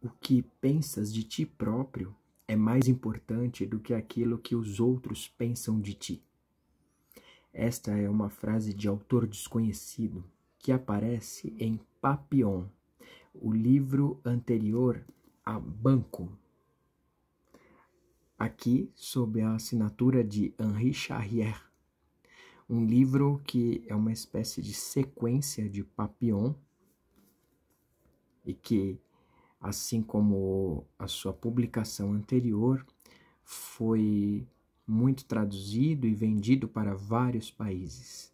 o que pensas de ti próprio é mais importante do que aquilo que os outros pensam de ti. Esta é uma frase de autor desconhecido que aparece em Papillon, o livro anterior a Banco. Aqui, sob a assinatura de Henri Charrier, um livro que é uma espécie de sequência de Papillon e que assim como a sua publicação anterior, foi muito traduzido e vendido para vários países.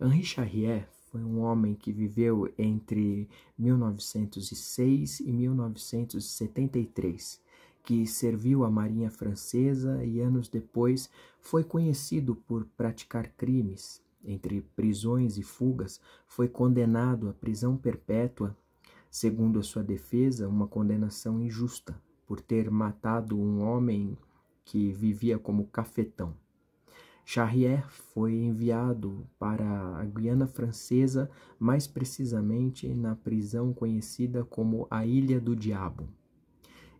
Henri Charrier foi um homem que viveu entre 1906 e 1973, que serviu à Marinha Francesa e anos depois foi conhecido por praticar crimes. Entre prisões e fugas, foi condenado à prisão perpétua segundo a sua defesa, uma condenação injusta por ter matado um homem que vivia como cafetão. Charrier foi enviado para a Guiana Francesa, mais precisamente na prisão conhecida como a Ilha do Diabo.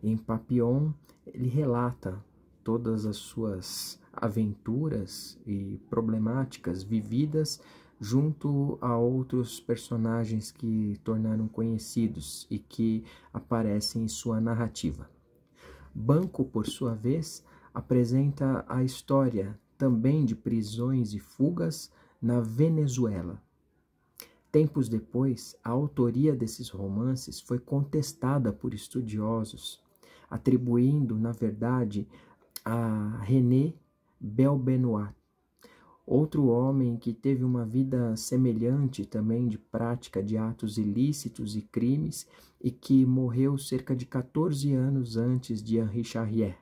Em Papillon, ele relata todas as suas aventuras e problemáticas vividas junto a outros personagens que tornaram conhecidos e que aparecem em sua narrativa. Banco, por sua vez, apresenta a história também de prisões e fugas na Venezuela. Tempos depois, a autoria desses romances foi contestada por estudiosos, atribuindo, na verdade, a René Benoit, Outro homem que teve uma vida semelhante também de prática de atos ilícitos e crimes e que morreu cerca de 14 anos antes de Henri Charrière.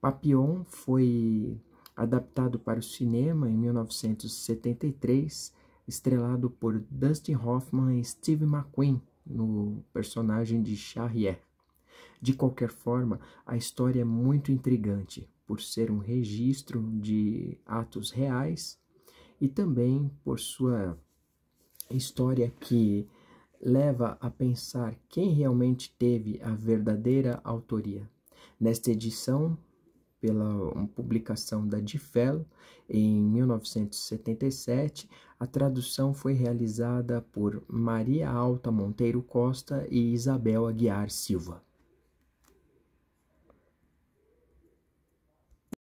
Papillon foi adaptado para o cinema em 1973, estrelado por Dustin Hoffman e Steve McQueen no personagem de Charrière. De qualquer forma, a história é muito intrigante por ser um registro de atos reais e também por sua história que leva a pensar quem realmente teve a verdadeira autoria. Nesta edição, pela publicação da DIFEL em 1977, a tradução foi realizada por Maria Alta Monteiro Costa e Isabel Aguiar Silva.